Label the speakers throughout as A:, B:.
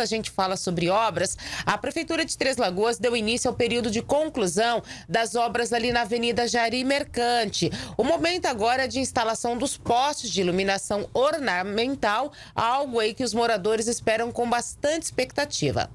A: a gente fala sobre obras. A Prefeitura de Três Lagoas deu início ao período de conclusão das obras ali na Avenida Jari Mercante. O momento agora é de instalação dos postes de iluminação ornamental, algo aí que os moradores esperam com bastante expectativa.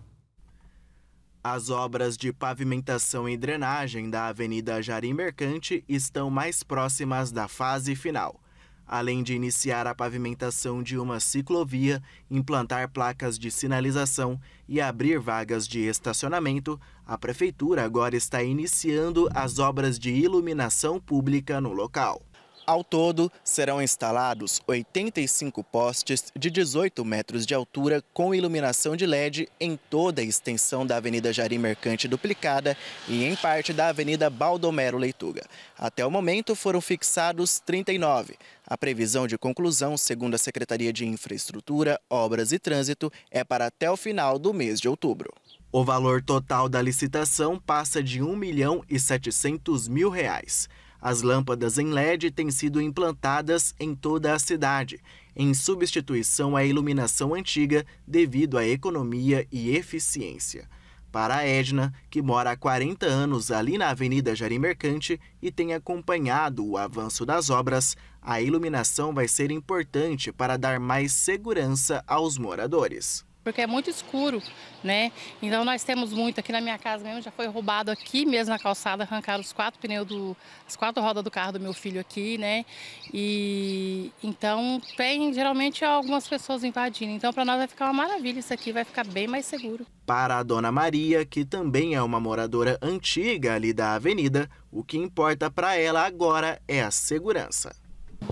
B: As obras de pavimentação e drenagem da Avenida Jari Mercante estão mais próximas da fase final além de iniciar a pavimentação de uma ciclovia, implantar placas de sinalização e abrir vagas de estacionamento, a prefeitura agora está iniciando as obras de iluminação pública no local. Ao todo, serão instalados 85 postes de 18 metros de altura com iluminação de LED em toda a extensão da Avenida Jari Mercante duplicada e em parte da Avenida Baldomero Leituga. Até o momento foram fixados 39. A previsão de conclusão, segundo a Secretaria de Infraestrutura, Obras e Trânsito, é para até o final do mês de outubro. O valor total da licitação passa de 1 milhão e 700 mil reais. As lâmpadas em LED têm sido implantadas em toda a cidade, em substituição à iluminação antiga devido à economia e eficiência. Para a Edna, que mora há 40 anos ali na Avenida Jari Mercante e tem acompanhado o avanço das obras, a iluminação vai ser importante para dar mais segurança aos moradores
A: porque é muito escuro, né? Então nós temos muito aqui na minha casa mesmo, já foi roubado aqui mesmo na calçada, arrancaram os quatro pneus do as quatro rodas do carro do meu filho aqui, né? E então tem geralmente algumas pessoas invadindo. Então para nós vai ficar uma maravilha isso aqui, vai ficar bem mais seguro.
B: Para a dona Maria, que também é uma moradora antiga ali da avenida, o que importa para ela agora é a segurança.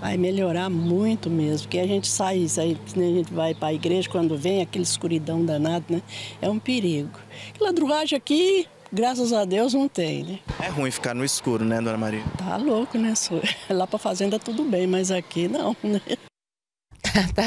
A: Vai melhorar muito mesmo, porque a gente sai, sai né, a gente vai para a igreja, quando vem aquele escuridão danado, né? É um perigo. E ladruagem aqui, graças a Deus, não tem, né?
B: É ruim ficar no escuro, né, dona Maria?
A: Tá louco, né, senhor? Lá para fazenda tudo bem, mas aqui não, né? tá, tá